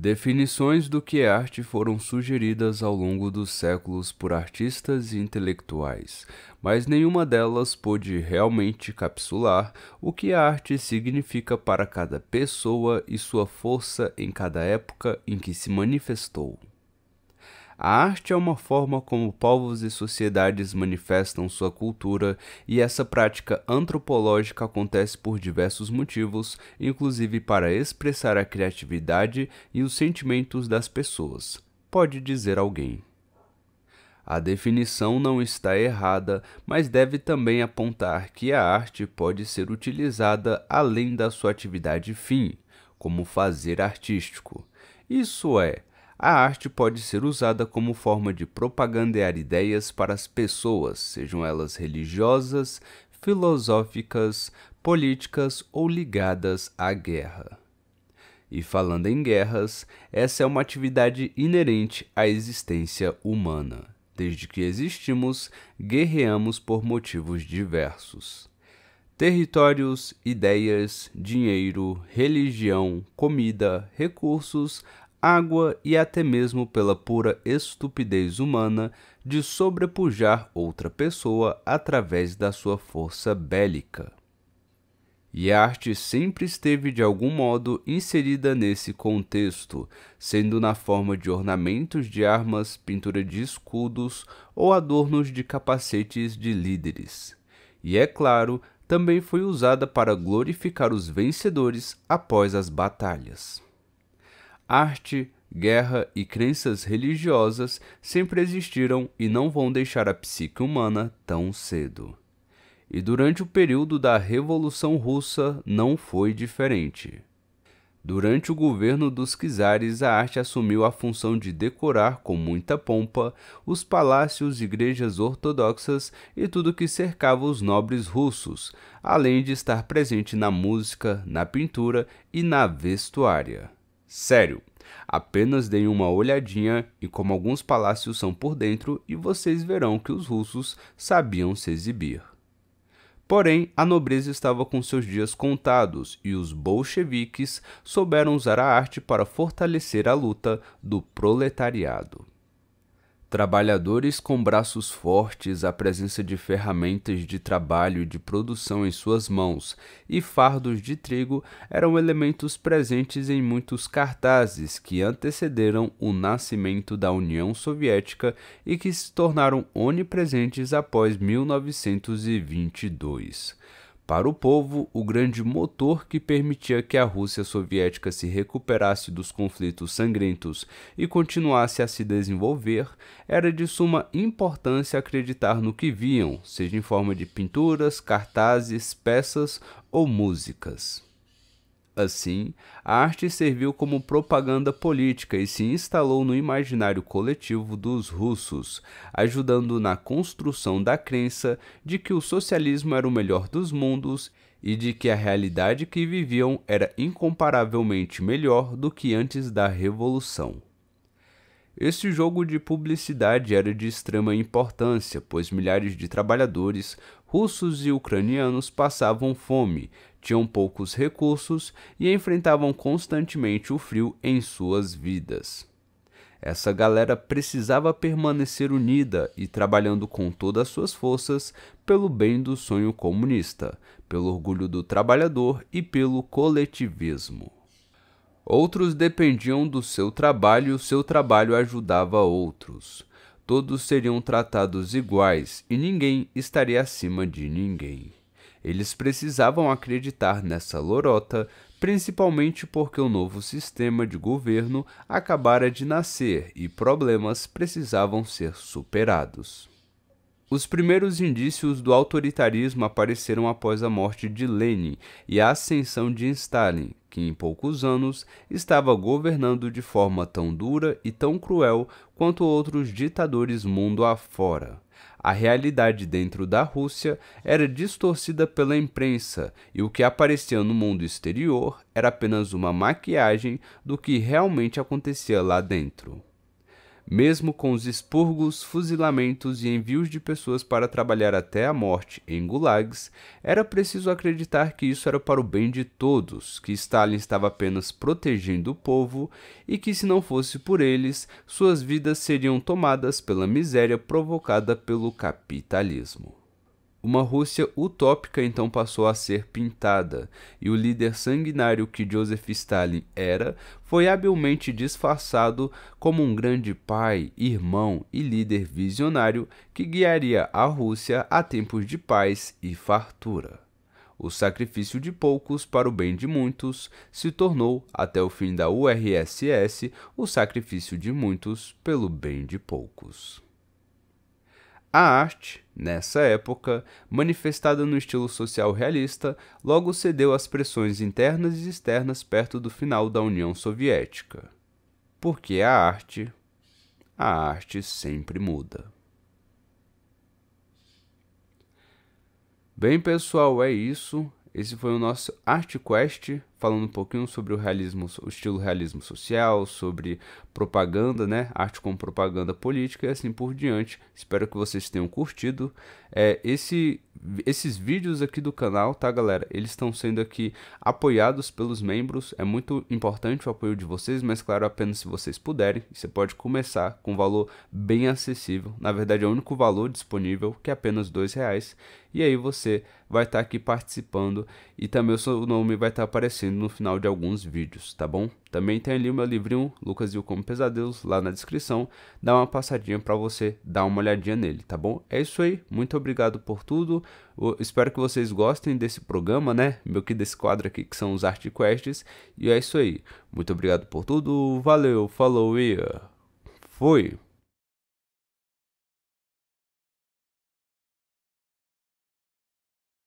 Definições do que é arte foram sugeridas ao longo dos séculos por artistas e intelectuais, mas nenhuma delas pôde realmente capsular o que a arte significa para cada pessoa e sua força em cada época em que se manifestou. A arte é uma forma como povos e sociedades manifestam sua cultura, e essa prática antropológica acontece por diversos motivos, inclusive para expressar a criatividade e os sentimentos das pessoas, pode dizer alguém. A definição não está errada, mas deve também apontar que a arte pode ser utilizada além da sua atividade fim, como fazer artístico. Isso é, a arte pode ser usada como forma de propagandear ideias para as pessoas, sejam elas religiosas, filosóficas, políticas ou ligadas à guerra. E falando em guerras, essa é uma atividade inerente à existência humana. Desde que existimos, guerreamos por motivos diversos. Territórios, ideias, dinheiro, religião, comida, recursos, água e até mesmo pela pura estupidez humana de sobrepujar outra pessoa através da sua força bélica. E a arte sempre esteve de algum modo inserida nesse contexto, sendo na forma de ornamentos de armas, pintura de escudos ou adornos de capacetes de líderes. E é claro, também foi usada para glorificar os vencedores após as batalhas arte, guerra e crenças religiosas sempre existiram e não vão deixar a psique humana tão cedo. E durante o período da Revolução Russa não foi diferente. Durante o governo dos czares, a arte assumiu a função de decorar com muita pompa os palácios, igrejas ortodoxas e tudo que cercava os nobres russos, além de estar presente na música, na pintura e na vestuária. Sério, apenas deem uma olhadinha e como alguns palácios são por dentro e vocês verão que os russos sabiam se exibir. Porém, a nobreza estava com seus dias contados e os bolcheviques souberam usar a arte para fortalecer a luta do proletariado. Trabalhadores com braços fortes, a presença de ferramentas de trabalho e de produção em suas mãos e fardos de trigo eram elementos presentes em muitos cartazes que antecederam o nascimento da União Soviética e que se tornaram onipresentes após 1922. Para o povo, o grande motor que permitia que a Rússia soviética se recuperasse dos conflitos sangrentos e continuasse a se desenvolver, era de suma importância acreditar no que viam, seja em forma de pinturas, cartazes, peças ou músicas. Assim, a arte serviu como propaganda política e se instalou no imaginário coletivo dos russos, ajudando na construção da crença de que o socialismo era o melhor dos mundos e de que a realidade que viviam era incomparavelmente melhor do que antes da Revolução. Esse jogo de publicidade era de extrema importância, pois milhares de trabalhadores russos e ucranianos passavam fome, tinham poucos recursos e enfrentavam constantemente o frio em suas vidas. Essa galera precisava permanecer unida e trabalhando com todas as suas forças pelo bem do sonho comunista, pelo orgulho do trabalhador e pelo coletivismo. Outros dependiam do seu trabalho e o seu trabalho ajudava outros todos seriam tratados iguais e ninguém estaria acima de ninguém. Eles precisavam acreditar nessa lorota, principalmente porque o novo sistema de governo acabara de nascer e problemas precisavam ser superados. Os primeiros indícios do autoritarismo apareceram após a morte de Lenin e a ascensão de Stalin, que em poucos anos estava governando de forma tão dura e tão cruel quanto outros ditadores mundo afora. A realidade dentro da Rússia era distorcida pela imprensa e o que aparecia no mundo exterior era apenas uma maquiagem do que realmente acontecia lá dentro mesmo com os expurgos, fuzilamentos e envios de pessoas para trabalhar até a morte em gulags, era preciso acreditar que isso era para o bem de todos, que Stalin estava apenas protegendo o povo e que, se não fosse por eles, suas vidas seriam tomadas pela miséria provocada pelo capitalismo. Uma Rússia utópica então passou a ser pintada, e o líder sanguinário que Joseph Stalin era foi habilmente disfarçado como um grande pai, irmão e líder visionário que guiaria a Rússia a tempos de paz e fartura. O sacrifício de poucos para o bem de muitos se tornou, até o fim da URSS, o sacrifício de muitos pelo bem de poucos. A arte, nessa época, manifestada no estilo social realista, logo cedeu às pressões internas e externas perto do final da União Soviética. Porque a arte, a arte sempre muda. Bem, pessoal, é isso. Esse foi o nosso ArtQuest falando um pouquinho sobre o realismo, o estilo realismo social, sobre propaganda, né? Arte com propaganda política e assim por diante. Espero que vocês tenham curtido. É, esse, esses vídeos aqui do canal, tá, galera? Eles estão sendo aqui apoiados pelos membros. É muito importante o apoio de vocês, mas claro, apenas se vocês puderem. Você pode começar com um valor bem acessível. Na verdade, é o único valor disponível, que é apenas R$ reais. E aí você vai estar tá aqui participando e também o seu nome vai estar tá aparecendo aparecendo no final de alguns vídeos, tá bom? Também tem ali o meu livrinho Lucas e o Como Pesadelos lá na descrição, dá uma passadinha para você dar uma olhadinha nele, tá bom? É isso aí, muito obrigado por tudo, Eu espero que vocês gostem desse programa, né? Meu que desse quadro aqui que são os Art Quests, e é isso aí, muito obrigado por tudo, valeu, falou e uh, fui!